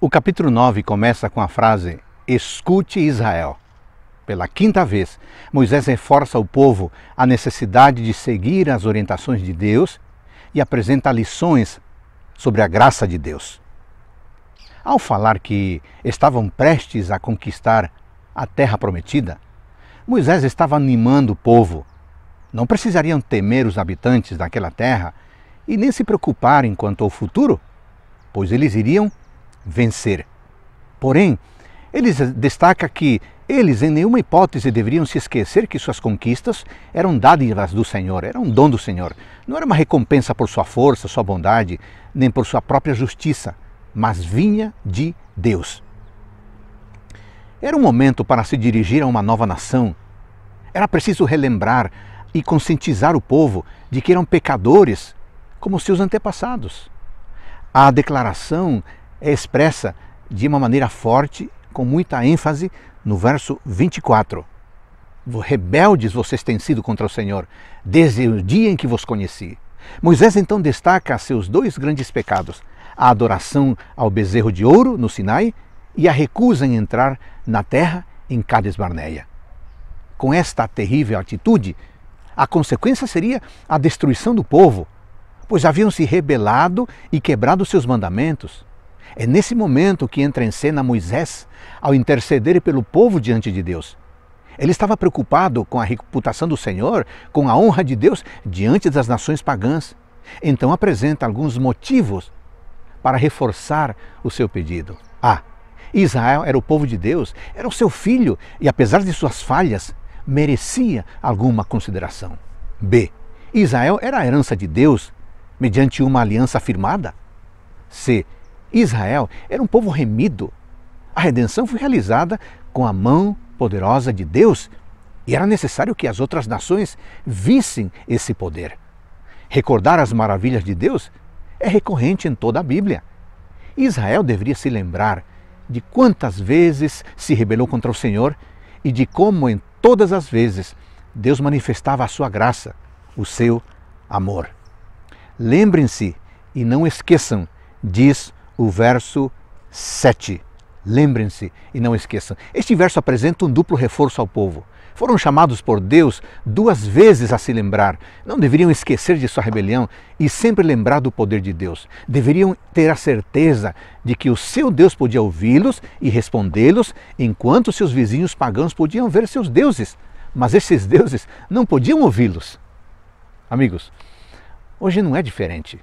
O capítulo 9 começa com a frase: Escute Israel. Pela quinta vez, Moisés reforça ao povo a necessidade de seguir as orientações de Deus e apresenta lições sobre a graça de Deus. Ao falar que estavam prestes a conquistar a terra prometida, Moisés estava animando o povo. Não precisariam temer os habitantes daquela terra e nem se preocupar quanto ao futuro, pois eles iriam vencer. Porém, ele destaca que eles, em nenhuma hipótese, deveriam se esquecer que suas conquistas eram dádivas do Senhor, era um dom do Senhor. Não era uma recompensa por sua força, sua bondade, nem por sua própria justiça, mas vinha de Deus. Era um momento para se dirigir a uma nova nação. Era preciso relembrar e conscientizar o povo de que eram pecadores como seus antepassados. A declaração é expressa de uma maneira forte, com muita ênfase, no verso 24. Rebeldes vocês têm sido contra o Senhor, desde o dia em que vos conheci. Moisés então destaca seus dois grandes pecados: a adoração ao bezerro de ouro no Sinai e a recusa em entrar na terra em Cades Barneia. Com esta terrível atitude, a consequência seria a destruição do povo, pois haviam se rebelado e quebrado seus mandamentos. É nesse momento que entra em cena Moisés ao interceder pelo povo diante de Deus. Ele estava preocupado com a reputação do Senhor, com a honra de Deus diante das nações pagãs. Então apresenta alguns motivos para reforçar o seu pedido. A. Ah, Israel era o povo de Deus, era o seu filho e, apesar de suas falhas, merecia alguma consideração. B. Israel era a herança de Deus mediante uma aliança firmada. C. Israel era um povo remido. A redenção foi realizada com a mão poderosa de Deus e era necessário que as outras nações vissem esse poder. Recordar as maravilhas de Deus é recorrente em toda a Bíblia. Israel deveria se lembrar de quantas vezes se rebelou contra o Senhor e de como, em todas as vezes, Deus manifestava a sua graça, o seu amor. Lembrem-se e não esqueçam, diz o verso 7. Lembrem-se e não esqueçam. Este verso apresenta um duplo reforço ao povo. Foram chamados por Deus duas vezes a se lembrar. Não deveriam esquecer de sua rebelião e sempre lembrar do poder de Deus. Deveriam ter a certeza de que o seu Deus podia ouvi-los e respondê-los, enquanto seus vizinhos pagãos podiam ver seus deuses. Mas esses deuses não podiam ouvi-los. Amigos, hoje não é diferente.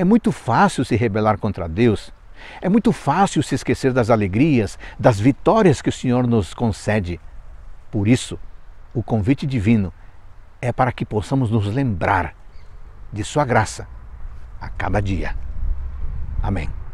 É muito fácil se rebelar contra Deus. É muito fácil se esquecer das alegrias, das vitórias que o Senhor nos concede. Por isso, o convite divino é para que possamos nos lembrar de Sua graça a cada dia. Amém.